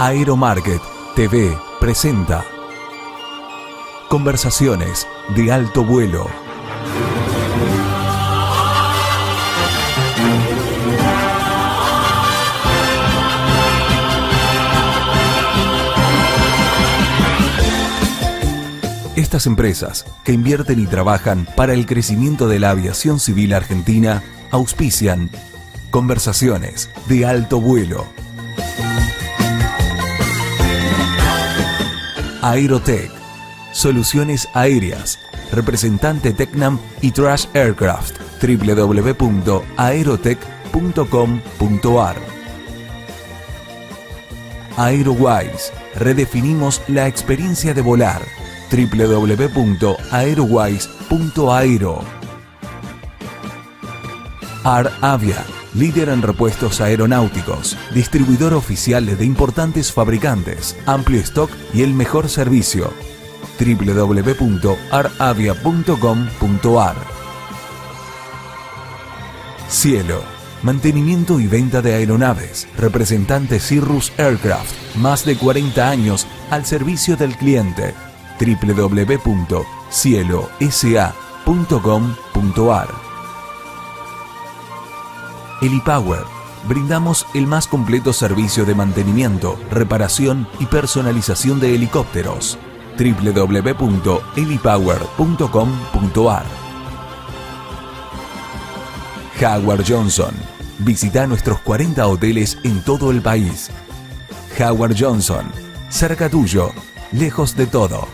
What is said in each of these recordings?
Aeromarket TV presenta Conversaciones de alto vuelo. Estas empresas que invierten y trabajan para el crecimiento de la aviación civil argentina auspician Conversaciones de alto vuelo. Aerotech. Soluciones Aéreas. Representante Tecnam y Trash Aircraft. www.aerotech.com.ar. Aerowise. Redefinimos la experiencia de volar. www.aerowise.aero. Ar Avia líder en repuestos aeronáuticos, distribuidor oficial de importantes fabricantes, amplio stock y el mejor servicio. www.aravia.com.ar Cielo. Mantenimiento y venta de aeronaves. Representante Cirrus Aircraft. Más de 40 años al servicio del cliente. www.cielosa.com.ar Elipower. Brindamos el más completo servicio de mantenimiento, reparación y personalización de helicópteros. www.elipower.com.ar Howard Johnson. Visita nuestros 40 hoteles en todo el país. Howard Johnson. Cerca tuyo, lejos de todo.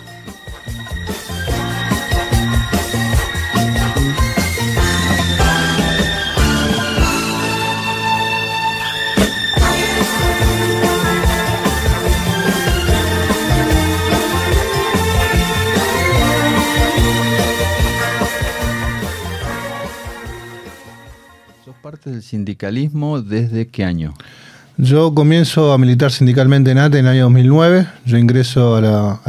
sindicalismo desde qué año? Yo comienzo a militar sindicalmente en ATE en el año 2009. Yo ingreso a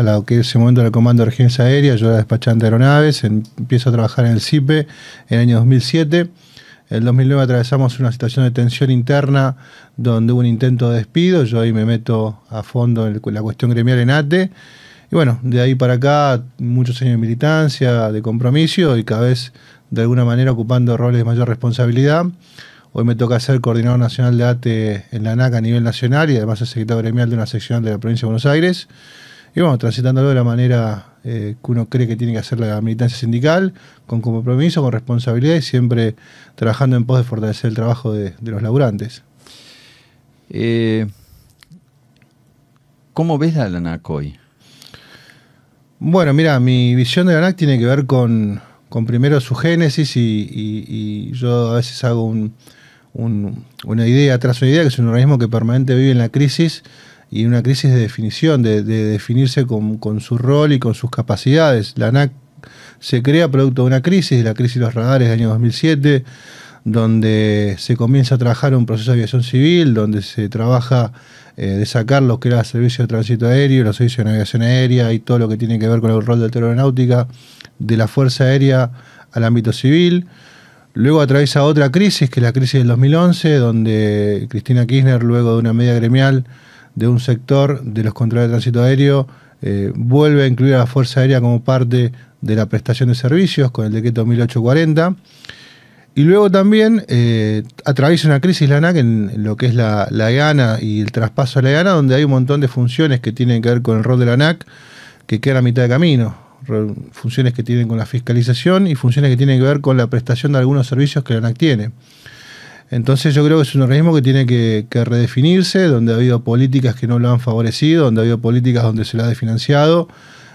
la, que en ese momento era el Comando de Urgencia Aérea, yo era despachante de aeronaves, empiezo a trabajar en el CIPE en el año 2007. En el 2009 atravesamos una situación de tensión interna donde hubo un intento de despido. Yo ahí me meto a fondo en la cuestión gremial en ATE. Y bueno, de ahí para acá, muchos años de militancia, de compromiso y cada vez de alguna manera ocupando roles de mayor responsabilidad. Hoy me toca ser coordinador nacional de ATE en la ANAC a nivel nacional y además el secretario gremial de una sección de la provincia de Buenos Aires. Y vamos, transitándolo de la manera eh, que uno cree que tiene que hacer la militancia sindical, con compromiso, con responsabilidad y siempre trabajando en pos de fortalecer el trabajo de, los laburantes. Eh, ¿Cómo ves la ANAC hoy? Bueno, mira, mi visión de la ANAC tiene que ver con con primero su génesis y, yo a veces hago una idea tras una idea, que es un organismo que permanente vive en la crisis y una crisis de definición, de, definirse con, su rol y con sus capacidades. La ANAC se crea producto de una crisis, la crisis de los radares del año 2007, donde se comienza a trabajar un proceso de aviación civil, donde se trabaja eh, de sacar lo que era el servicio de tránsito aéreo, los servicios de navegación aérea y todo lo que tiene que ver con el rol de la aeronáutica, de la Fuerza Aérea al ámbito civil. Luego atraviesa otra crisis, que es la crisis del 2011, donde Cristina Kirchner, luego de una media gremial de un sector de los controles de tránsito aéreo, eh, vuelve a incluir a la Fuerza Aérea como parte de la prestación de servicios con el decreto 1840. Y luego también eh, atraviesa una crisis la ANAC en lo que es la, la EANA y el traspaso a la EANA, donde hay un montón de funciones que tienen que ver con el rol de la ANAC que queda a mitad de camino. Funciones que tienen con la fiscalización y funciones que tienen que ver con la prestación de algunos servicios que la ANAC tiene. Entonces yo creo que es un organismo que tiene que, que, redefinirse, donde ha habido políticas que no lo han favorecido, donde ha habido políticas donde se lo ha desfinanciado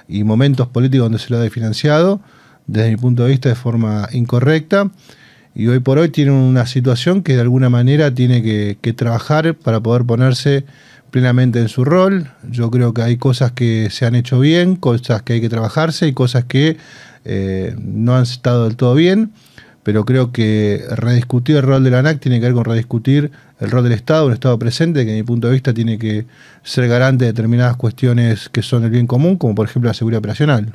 y momentos políticos donde se lo ha desfinanciado, desde mi punto de vista de forma incorrecta y hoy por hoy tiene una situación que de alguna manera tiene que, trabajar para poder ponerse plenamente en su rol. Yo creo que hay cosas que se han hecho bien, cosas que hay que trabajarse y cosas que eh, no han estado del todo bien, pero creo que rediscutir el rol de la ANAC tiene que ver con rediscutir el rol del Estado, un Estado presente que en mi punto de vista tiene que ser garante de determinadas cuestiones que son el bien común, como por ejemplo la seguridad operacional.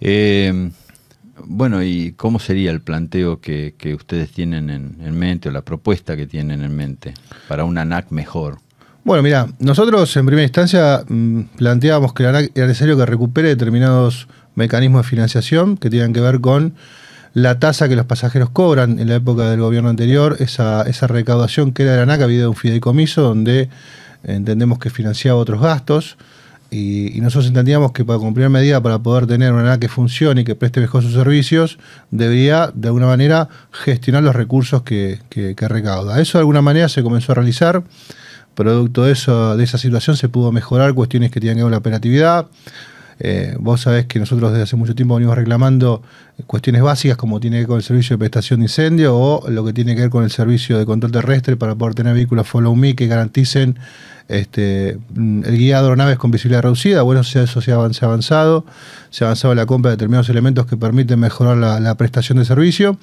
Eh... Bueno, ¿y cómo sería el planteo que, ustedes tienen en, mente o la propuesta que tienen en mente para una ANAC mejor? Bueno, mira, nosotros en primera instancia mm, planteábamos que la ANAC era necesario que recupere determinados mecanismos de financiación que tienen que ver con la tasa que los pasajeros cobran en la época del gobierno anterior, esa, recaudación que era de la ANAC, había un fideicomiso donde entendemos que financiaba otros gastos y, nosotros entendíamos que para cumplir medida, para poder tener una edad que funcione y que preste mejor sus servicios, debería de alguna manera gestionar los recursos que, recauda. Eso de alguna manera se comenzó a realizar. Producto de, eso, de esa situación se pudo mejorar cuestiones que tienen que ver con la operatividad. Eh, vos sabés que nosotros desde hace mucho tiempo venimos reclamando cuestiones básicas como tiene que ver con el servicio de prestación de incendio o lo que tiene que ver con el servicio de control terrestre para poder tener vehículos follow me que garanticen este, mm, el guía de aeronaves con visibilidad reducida, bueno, eso se ha avanzado, se ha avanzado la compra de determinados elementos que permiten mejorar la, prestación de servicio.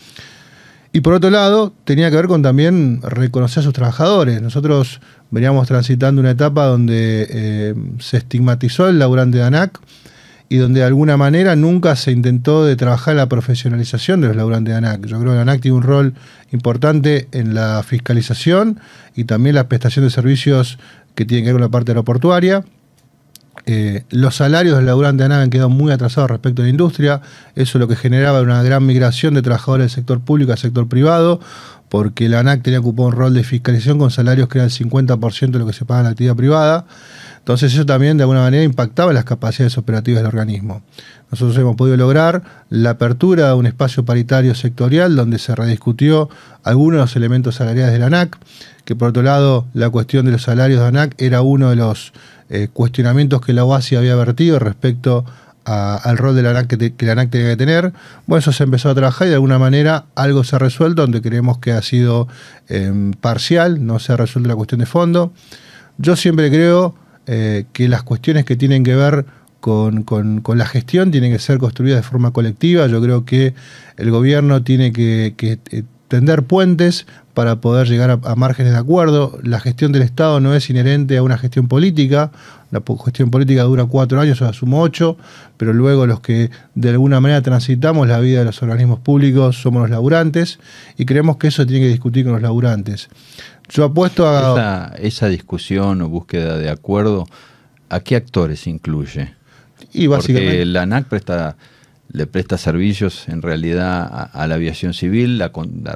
Y por otro lado, tenía que ver con también reconocer a sus trabajadores. Nosotros veníamos transitando una etapa donde eh, se estigmatizó el laburante de ANAC, y donde de alguna manera nunca se intentó de trabajar la profesionalización de los laburantes de ANAC. Yo creo que ANAC tiene un rol importante en la fiscalización y también la prestación de servicios que tiene que ver con la parte aeroportuaria. Eh, los salarios del laburante de ANAC han quedado muy atrasados respecto a la industria. Eso es lo que generaba una gran migración de trabajadores del sector público al sector privado, porque la ANAC tenía ocupado un rol de fiscalización con salarios que eran el 50% de lo que se paga en la actividad privada. Entonces eso también de alguna manera impactaba las capacidades operativas del organismo. Nosotros hemos podido lograr la apertura de un espacio paritario sectorial donde se rediscutió algunos de los elementos salariales de la ANAC, que por otro lado la cuestión de los salarios de ANAC era uno de los eh, cuestionamientos que la OASI había vertido respecto al rol de la ANAC que, la ANAC tenía que tener. Bueno, eso se empezó a trabajar y de alguna manera algo se ha resuelto, donde creemos que ha sido em, parcial, no se ha resuelto la cuestión de fondo. Yo siempre creo eh, que las cuestiones que tienen que ver con, la gestión tienen que ser construidas de forma colectiva. Yo creo que el gobierno tiene que, eh, tender puentes para poder llegar a, márgenes de acuerdo. La gestión del Estado no es inherente a una gestión política. La gestión política dura cuatro años, o asumo ocho, pero luego los que de alguna manera transitamos la vida de los organismos públicos somos los laburantes y creemos que eso tiene que discutir con los laburantes. Yo apuesto a. Esa, discusión o búsqueda de acuerdo, ¿a qué actores incluye? Y básicamente. Porque la ANAC presta, le presta servicios en realidad a, la aviación civil, la,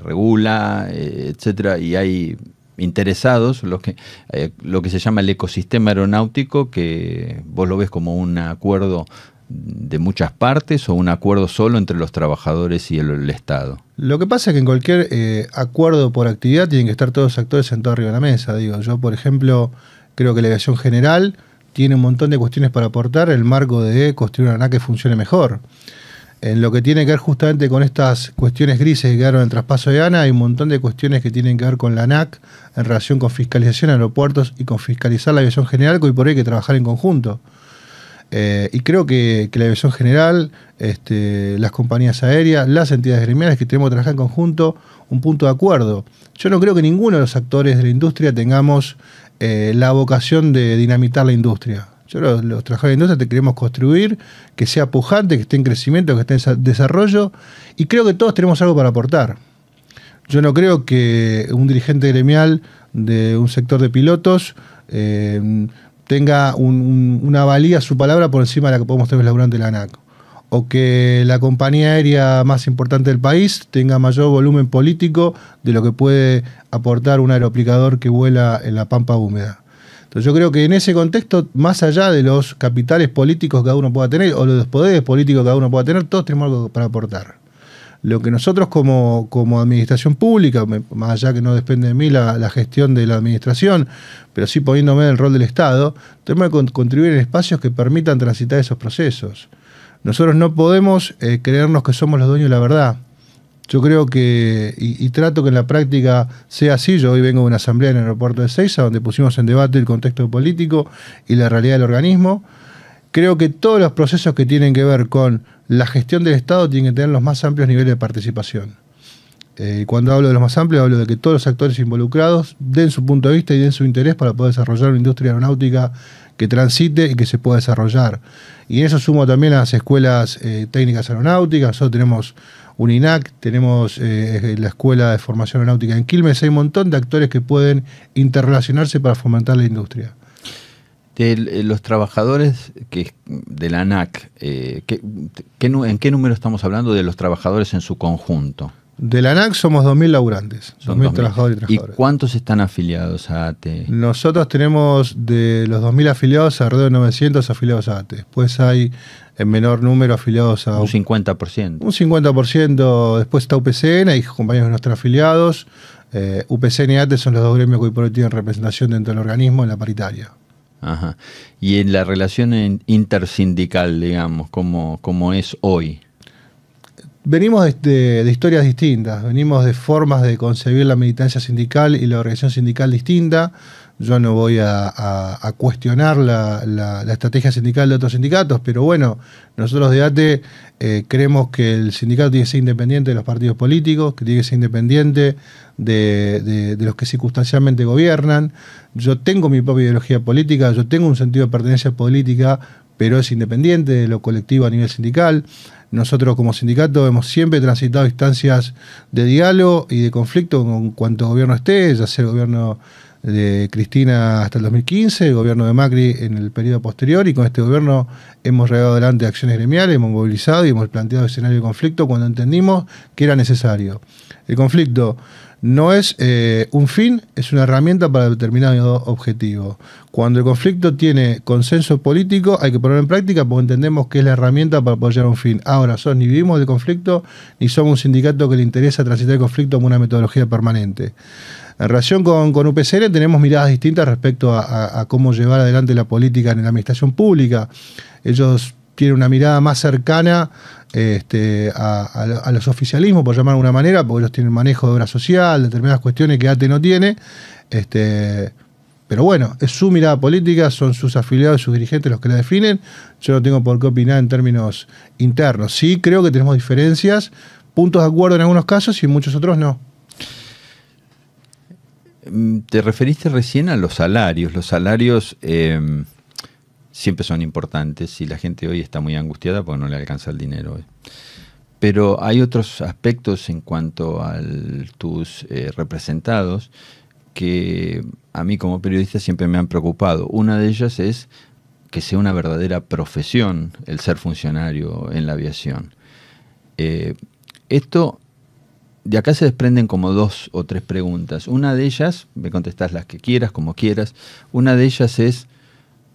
regula, eh, etcétera, y hay interesados, los que, eh, lo que se llama el ecosistema aeronáutico, que vos lo ves como un acuerdo de muchas partes o un acuerdo solo entre los trabajadores y el, Estado? Lo que pasa es que en cualquier eh, acuerdo por actividad tienen que estar todos los actores sentados arriba de la mesa. Digo, yo, por ejemplo, creo que la aviación general tiene un montón de cuestiones para aportar en el marco de construir una ANAC que funcione mejor. En lo que tiene que ver justamente con estas cuestiones grises que quedaron en el traspaso de ANA, hay un montón de cuestiones que tienen que ver con la ANAC en relación con fiscalización de aeropuertos y con fiscalizar la aviación general, que hoy por hoy hay que trabajar en conjunto. Eh, y creo que, que, la aviación general, este, las compañías aéreas, las entidades gremiales que tenemos que trabajar en conjunto, un punto de acuerdo. Yo no creo que ninguno de los actores de la industria tengamos eh, la vocación de dinamitar la industria. Yo los, los trabajadores de la industria te queremos construir, que sea pujante, que esté en crecimiento, que esté en desarrollo, y creo que todos tenemos algo para aportar. Yo no creo que un dirigente gremial de un sector de pilotos eh, tenga una valía su palabra por encima de la que podemos tener la laburante de la ANAC. O que la compañía aérea más importante del país tenga mayor volumen político de lo que puede aportar un aeroplicador que vuela en la pampa húmeda. Entonces yo creo que en ese contexto, más allá de los capitales políticos que cada uno pueda tener, o los poderes políticos que cada uno pueda tener, todos tenemos algo para aportar lo que nosotros como, administración pública, más allá que no depende de mí la, gestión de la administración, pero sí poniéndome en el rol del Estado, tenemos que contribuir en espacios que permitan transitar esos procesos. Nosotros no podemos eh, creernos que somos los dueños de la verdad. Yo creo que, y, y, trato que en la práctica sea así, yo hoy vengo de una asamblea en el aeropuerto de Seiza, donde pusimos en debate el contexto político y la realidad del organismo, creo que todos los procesos que tienen que ver con la gestión del Estado tienen que tener los más amplios niveles de participación. Eh, cuando hablo de los más amplios, hablo de que todos los actores involucrados den su punto de vista y den su interés para poder desarrollar una industria aeronáutica que transite y que se pueda desarrollar. Y en eso sumo también a las escuelas eh, técnicas aeronáuticas. Nosotros tenemos UNINAC, tenemos eh, la Escuela de Formación Aeronáutica en Quilmes. Hay un montón de actores que pueden interrelacionarse para fomentar la industria. Eh, los trabajadores que, de la ANAC, eh, ¿en qué número estamos hablando de los trabajadores en su conjunto? De la ANAC somos 2.000 laburantes, 2.000 trabajadores y ¿Y cuántos están afiliados a ATE? Nosotros tenemos de los 2.000 afiliados alrededor de 900 afiliados a ATE. Después hay en menor número afiliados a... Un 50%. Un 50%. Después está UPCN, hay compañeros de nuestros afiliados. Eh, UPCN y ATE son los dos gremios que hoy por hoy tienen representación dentro del organismo en la paritaria. Ajá. Y en la relación intersindical, digamos, como, como es hoy. Venimos de, de, historias distintas, venimos de formas de concebir la militancia sindical y la organización sindical distinta, yo no voy a, cuestionar la, estrategia sindical de otros sindicatos, pero bueno, nosotros de ATE eh, creemos que el sindicato tiene que ser independiente de los partidos políticos, que tiene que ser independiente de, de los que circunstancialmente gobiernan. Yo tengo mi propia ideología política, yo tengo un sentido de pertenencia política, pero es independiente de lo colectivo a nivel sindical. Nosotros como sindicato hemos siempre transitado instancias de diálogo y de conflicto con cuanto gobierno esté, ya sea el gobierno de Cristina hasta el 2015, el gobierno de Macri en el periodo posterior, y con este gobierno hemos regado adelante acciones gremiales, hemos movilizado y hemos planteado escenario de conflicto cuando entendimos que era necesario. El conflicto no es eh, un fin, es una herramienta para determinado objetivo. Cuando el conflicto tiene consenso político, hay que ponerlo en práctica porque entendemos que es la herramienta para apoyar un fin. Ahora, nosotros ni vivimos de conflicto, ni somos un sindicato que le interesa transitar el conflicto como una metodología permanente. En relación con, UPCN tenemos miradas distintas respecto a, cómo llevar adelante la política en la administración pública. Ellos tienen una mirada más cercana este, a, los oficialismos, por llamar de alguna manera, porque ellos tienen manejo de obra social, determinadas cuestiones que ATE no tiene. Este, pero bueno, es su mirada política, son sus afiliados, y sus dirigentes los que la definen. Yo no tengo por qué opinar en términos internos. Sí, creo que tenemos diferencias, puntos de acuerdo en algunos casos y en muchos otros no. Mm, te referiste recién a los salarios. Los salarios em, siempre son importantes y la gente hoy está muy angustiada porque no le alcanza el dinero. Pero hay otros aspectos en cuanto a tus eh, representados que a mí como periodista siempre me han preocupado. Una de ellas es que sea una verdadera profesión el ser funcionario en la aviación. Eh, esto de acá se desprenden como dos o tres preguntas. Una de ellas, me contestás las que quieras, como quieras, una de ellas es,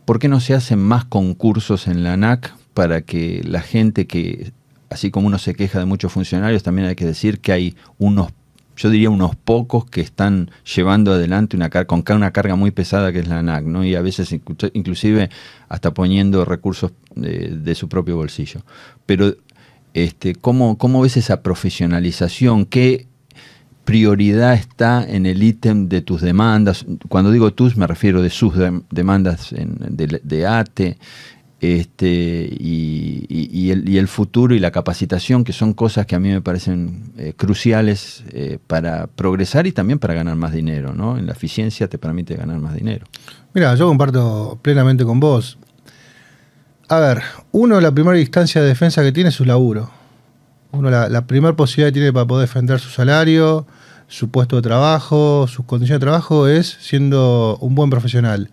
¿por qué no se hacen más concursos en la ANAC para que la gente que, así como uno se queja de muchos funcionarios, también hay que decir que hay unos yo diría unos pocos que están llevando adelante una carga, con una carga muy pesada que es la ANAC, ¿no? Y a veces inclusive hasta poniendo recursos de, eh, de su propio bolsillo. Pero este, ¿cómo, ves esa profesionalización? ¿Qué prioridad está en el ítem de tus demandas? Cuando digo tus, me refiero de sus demandas de, arte, ATE este, y, el, futuro y la capacitación, que son cosas que a mí me parecen eh, cruciales eh, para progresar y también para ganar más dinero. ¿no? En la eficiencia te permite ganar más dinero. Mira, yo comparto plenamente con vos a ver, uno la primera distancia de defensa que tiene es su laburo. Uno la, primera posibilidad que tiene para poder defender su salario, su puesto de trabajo, sus condiciones de trabajo es siendo un buen profesional.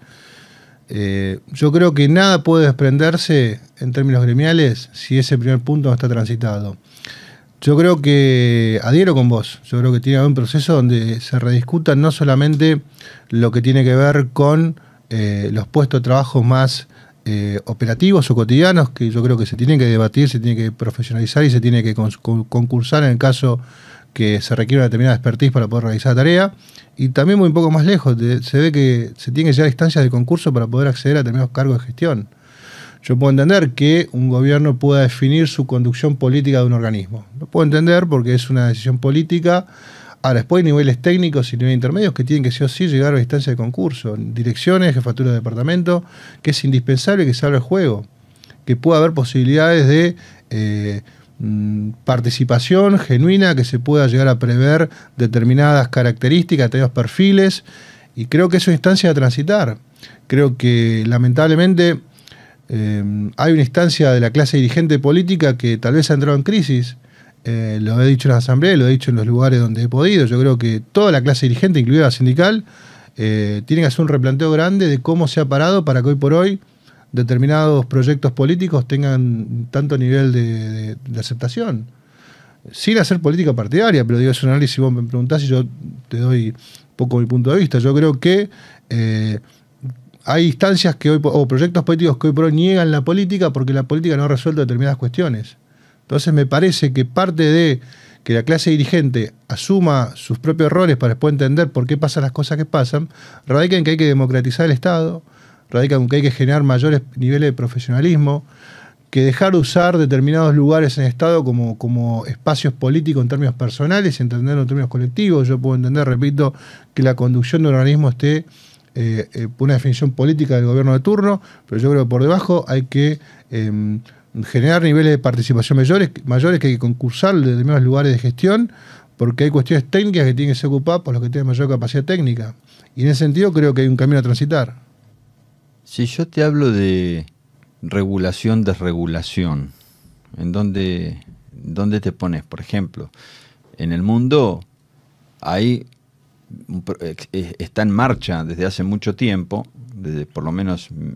Eh, yo creo que nada puede desprenderse en términos gremiales si ese primer punto no está transitado. Yo creo que adhiero con vos. Yo creo que tiene un proceso donde se rediscuta no solamente lo que tiene que ver con eh, los puestos de trabajo más eh, operativos o cotidianos que yo creo que se tienen que debatir, se tienen que profesionalizar y se tiene que concursar en el caso que se requiera una determinada expertise para poder realizar la tarea. Y también muy un poco más lejos, se ve que se tiene que llegar a instancias de concurso para poder acceder a determinados cargos de gestión. Yo puedo entender que un gobierno pueda definir su conducción política de un organismo. Lo puedo entender porque es una decisión política Ahora, después hay niveles técnicos y niveles intermedios que tienen que sí o sí llegar a la instancia de concurso, direcciones, jefatura de departamento, que es indispensable que se abra el juego, que pueda haber posibilidades de eh, mm, participación genuina, que se pueda llegar a prever determinadas características, determinados perfiles, y creo que es una instancia a transitar. Creo que lamentablemente eh, hay una instancia de la clase dirigente política que tal vez ha entrado en crisis eh, lo he dicho en las asambleas, lo he dicho en los lugares donde he podido. Yo creo que toda la clase dirigente, incluida la sindical, eh, tiene que hacer un replanteo grande de cómo se ha parado para que hoy por hoy determinados proyectos políticos tengan tanto nivel de, aceptación. Sin hacer política partidaria, pero digo, es un análisis, vos me preguntás y yo te doy un poco mi punto de vista. Yo creo que eh, hay instancias que hoy, o proyectos políticos que hoy por hoy niegan la política porque la política no ha resuelto determinadas cuestiones. Entonces me parece que parte de que la clase dirigente asuma sus propios errores para después entender por qué pasan las cosas que pasan, radica en que hay que democratizar el Estado, radica en que hay que generar mayores niveles de profesionalismo, que dejar de usar determinados lugares en el Estado como, como espacios políticos en términos personales y entenderlo en términos colectivos. Yo puedo entender, repito, que la conducción de un organismo esté eh, eh, por una definición política del gobierno de turno, pero yo creo que por debajo hay que... Em, generar niveles de participación mayores, mayores que hay que concursar en determinados lugares de gestión, porque hay cuestiones técnicas que tienen que ser ocupadas por los que tienen mayor capacidad técnica. Y en ese sentido creo que hay un camino a transitar. Si yo te hablo de regulación, desregulación, ¿en dónde, dónde te pones? Por ejemplo, en el mundo hay eh, eh, está en marcha desde hace mucho tiempo, desde por lo menos mm,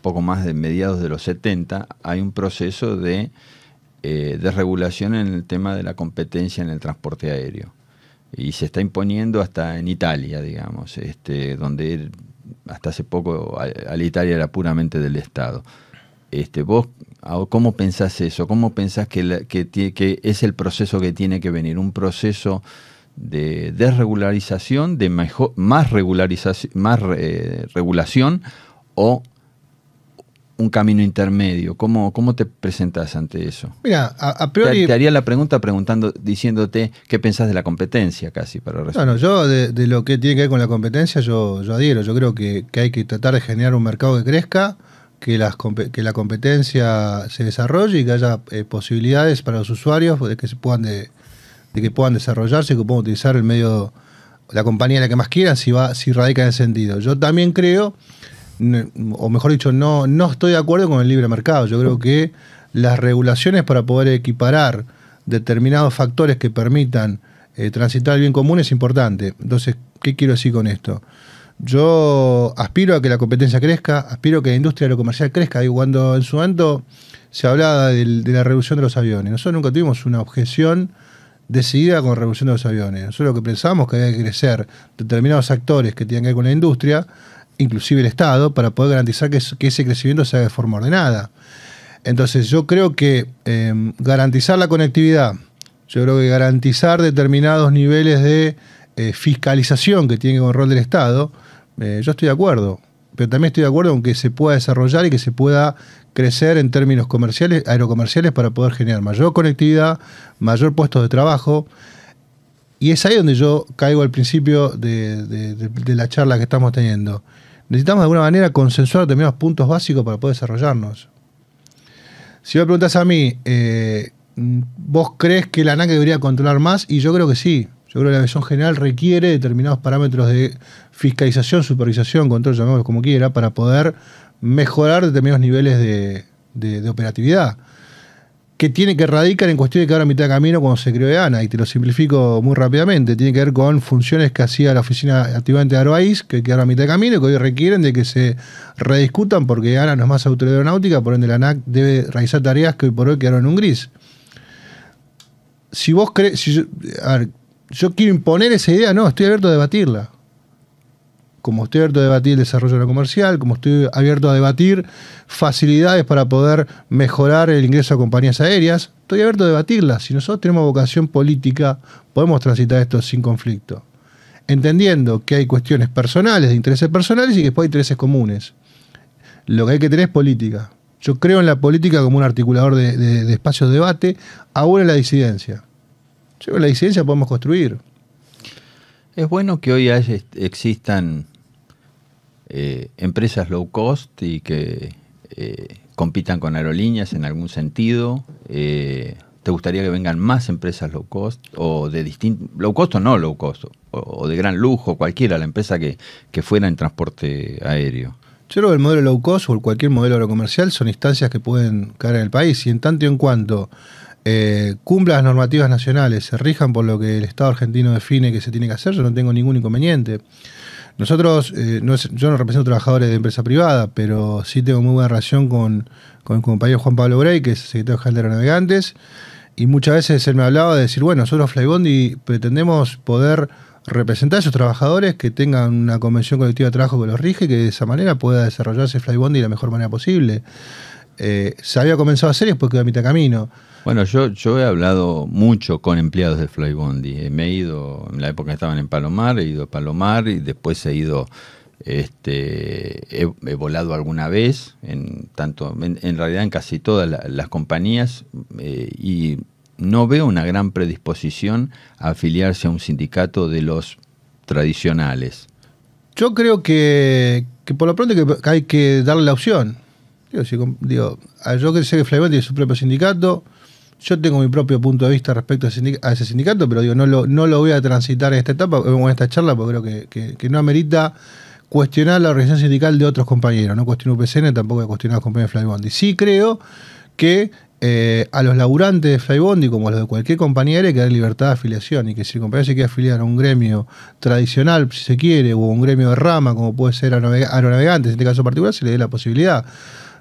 poco más de mediados de los 70, hay un proceso de eh, desregulación en el tema de la competencia en el transporte aéreo. Y se está imponiendo hasta en Italia, digamos, este, donde hasta hace poco Italia era puramente del Estado. Este, ¿Vos cómo pensás eso? ¿Cómo pensás que, que, es el proceso que tiene que venir? ¿Un proceso de desregularización, de mejor, más, regularización, más eh, regulación o un camino intermedio? ¿Cómo, cómo te presentas ante eso? Mira, a, Te, haría la pregunta preguntando, diciéndote qué pensás de la competencia casi para No, Bueno, yo de, lo que tiene que ver con la competencia, yo, yo adhiero. Yo creo que, hay que tratar de generar un mercado que crezca, que, las, que la competencia se desarrolle y que haya eh, posibilidades para los usuarios de que se puedan que puedan desarrollarse y que puedan utilizar el medio, la compañía la que más quieran, si va, si radica en ese sentido. Yo también creo o mejor dicho, no, no estoy de acuerdo con el libre mercado. Yo creo que las regulaciones para poder equiparar determinados factores que permitan eh, transitar el bien común es importante. Entonces, ¿qué quiero decir con esto? Yo aspiro a que la competencia crezca, aspiro a que la industria aerocomercial crezca. Y cuando en su momento se hablaba de, la reducción de los aviones, nosotros nunca tuvimos una objeción decidida con la reducción de los aviones. Nosotros lo que pensábamos que había que crecer determinados actores que tienen que ver con la industria inclusive el Estado, para poder garantizar que, ese crecimiento sea de forma ordenada. Entonces yo creo que em, garantizar la conectividad, yo creo que garantizar determinados niveles de eh, fiscalización que tiene con el rol del Estado, eh, yo estoy de acuerdo. Pero también estoy de acuerdo con que se pueda desarrollar y que se pueda crecer en términos comerciales, aerocomerciales, para poder generar mayor conectividad, mayor puestos de trabajo. Y es ahí donde yo caigo al principio de la charla que estamos teniendo necesitamos de alguna manera consensuar determinados puntos básicos para poder desarrollarnos. Si me preguntas a mí, eh, ¿vos crees que la ANAC debería controlar más? Y yo creo que sí. Yo creo que la visión general requiere determinados parámetros de fiscalización, supervisación, control, llamémoslo como quiera, para poder mejorar determinados niveles de operatividad que tiene que radicar en cuestiones que ahora a mitad de camino cuando se creó EANA, y te lo simplifico muy rápidamente, tiene que ver con funciones que hacía la oficina activamente de Aroaís, que quedaron a mitad de camino y que hoy requieren de que se rediscutan porque Ana no es más autoridad aeronáutica, por ende la ANAC debe realizar tareas que hoy por hoy quedaron en un gris. Si vos crees, si yo, a ver, yo quiero imponer esa idea, no, estoy abierto a debatirla como estoy abierto a debatir el desarrollo de la comercial, como estoy abierto a debatir facilidades para poder mejorar el ingreso a compañías aéreas, estoy abierto a debatirlas. Si nosotros tenemos vocación política, podemos transitar esto sin conflicto. Entendiendo que hay cuestiones personales, de intereses personales y que después hay intereses comunes. Lo que hay que tener es política. Yo creo en la política como un articulador de, de espacios de debate, aún en la disidencia. Yo creo que la disidencia podemos construir. Es bueno que hoy existan eh, empresas low cost y que eh, compitan con aerolíneas en algún sentido. Eh, ¿Te gustaría que vengan más empresas low cost o de distinto low cost o no low cost o, de gran lujo, cualquiera, la empresa que, que fuera en transporte aéreo? Yo creo que el modelo low cost o cualquier modelo agrocomercial son instancias que pueden caer en el país y en tanto y en cuanto eh, cumpla las normativas nacionales, se rijan por lo que el Estado argentino define que se tiene que hacer, yo no tengo ningún inconveniente. Nosotros, eh, yo no represento trabajadores de empresa privada, pero sí tengo muy buena relación con, con mi compañero Juan Pablo Grey que es secretario general de Aeronavegantes, y muchas veces él me hablaba de decir, bueno, nosotros Flybondi pretendemos poder representar a esos trabajadores que tengan una convención colectiva de trabajo que los rige, que de esa manera pueda desarrollarse Flybondi de la mejor manera posible. Eh, se había comenzado a hacer y después quedó a mitad camino. Bueno, yo, he hablado mucho con empleados de Flybondi. Eh, me he ido, en la época estaban en Palomar, he ido a Palomar y después he ido, este, he, volado alguna vez, en, tanto, en, realidad en casi todas las compañías, eh, y no veo una gran predisposición a afiliarse a un sindicato de los tradicionales. Yo creo que por lo pronto hay que darle la opción. Digo, digo yo que sé que Flybondi es su propio sindicato, yo tengo mi propio punto de vista respecto a, ese sindicato, pero digo, no lo, no lo voy a transitar en esta etapa eh, en esta charla, porque creo que, no amerita cuestionar la organización sindical de otros compañeros. No cuestiono UPCN, tampoco cuestiono a cuestionar los compañeros de Flybondi. Sí creo que eh, a los laburantes de Flybondi, como a los de cualquier compañero hay que dar libertad de afiliación y que si el compañero se quiere afiliar a un gremio tradicional, si se quiere, o a un gremio de rama, como puede ser navegantes en este caso particular, se le dé la posibilidad.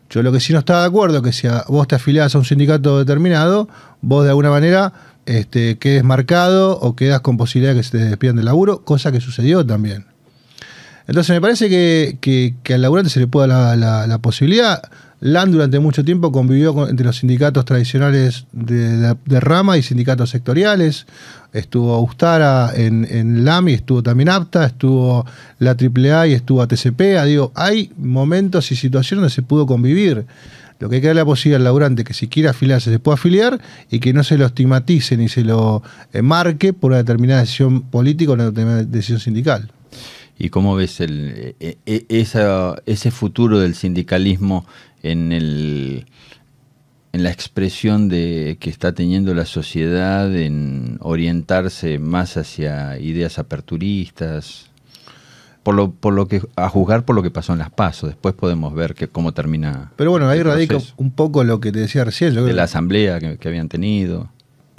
Yo lo que sí no estaba de acuerdo es que si vos te afiliás a un sindicato determinado, vos de alguna manera este, quedes marcado o quedas con posibilidad de que se te despidan del laburo, cosa que sucedió también. Entonces me parece que, al laburante se le pueda la, la, posibilidad. LAN durante mucho tiempo convivió entre los sindicatos tradicionales de, rama y sindicatos sectoriales. Estuvo Austara en, en, LAM estuvo también APTA, estuvo la AAA y estuvo ATCP. Ah, hay momentos y situaciones donde se pudo convivir. Lo que hay que darle la posibilidad al laburante que si quiere afiliarse se pueda afiliar y que no se lo estigmatice ni se lo eh, marque por una determinada decisión política o una determinada decisión sindical. ¿Y cómo ves el, eh, eh, ese futuro del sindicalismo en en la expresión de, que está teniendo la sociedad en orientarse más hacia ideas aperturistas, por lo, por lo que, a juzgar por lo que pasó en las pasos, después podemos ver que, cómo termina. Pero bueno, ahí radica un poco lo que te decía recién. de la asamblea que, habían tenido.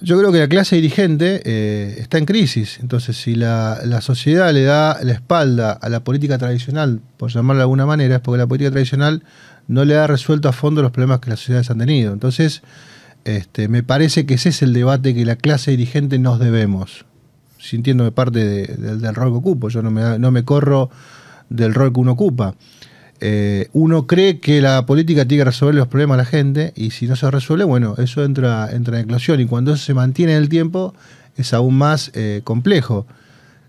Yo creo que la clase dirigente eh, está en crisis, entonces si la, la sociedad le da la espalda a la política tradicional, por llamarla de alguna manera, es porque la política tradicional no le ha resuelto a fondo los problemas que las sociedades han tenido. Entonces, este, me parece que ese es el debate que la clase dirigente nos debemos, sintiéndome parte del rol que ocupo, yo no me, no me corro del rol que uno ocupa. Eh, uno cree que la política tiene que resolver los problemas de la gente y si no se resuelve, bueno, eso entra, entra en eclosión y cuando eso se mantiene en el tiempo es aún más eh, complejo.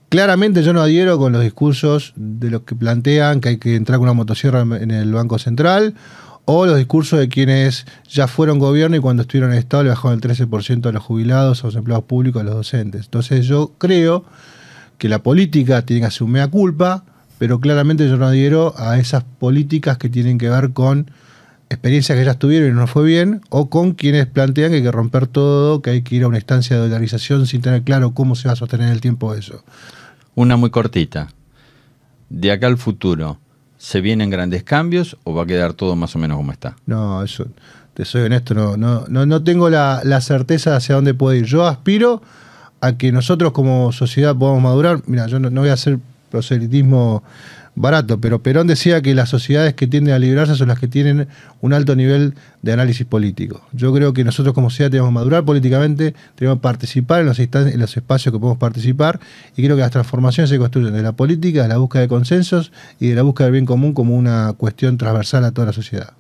Claramente yo no adhiero con los discursos de los que plantean que hay que entrar con una motosierra en el Banco Central o los discursos de quienes ya fueron gobierno y cuando estuvieron en Estado le bajaron el 13% a los jubilados, a los empleados públicos, a los docentes. Entonces yo creo que la política tiene que hacer un mea culpa, pero claramente yo no adhiero a esas políticas que tienen que ver con experiencias que ya tuvieron y no fue bien, o con quienes plantean que hay que romper todo, que hay que ir a una instancia de dolarización sin tener claro cómo se va a sostener el tiempo eso. Una muy cortita. De acá al futuro, ¿se vienen grandes cambios o va a quedar todo más o menos como está? No, eso, te soy honesto, no, no, no, tengo la, la certeza hacia dónde puedo ir. Yo aspiro a que nosotros como sociedad podamos madurar. Mira, yo no, no voy a hacer proselitismo barato, pero Perón decía que las sociedades que tienden a liberarse son las que tienen un alto nivel de análisis político. Yo creo que nosotros como sociedad tenemos que madurar políticamente, tenemos que participar en los, en los espacios que podemos participar y creo que las transformaciones se construyen de la política, de la búsqueda de consensos y de la búsqueda del bien común como una cuestión transversal a toda la sociedad.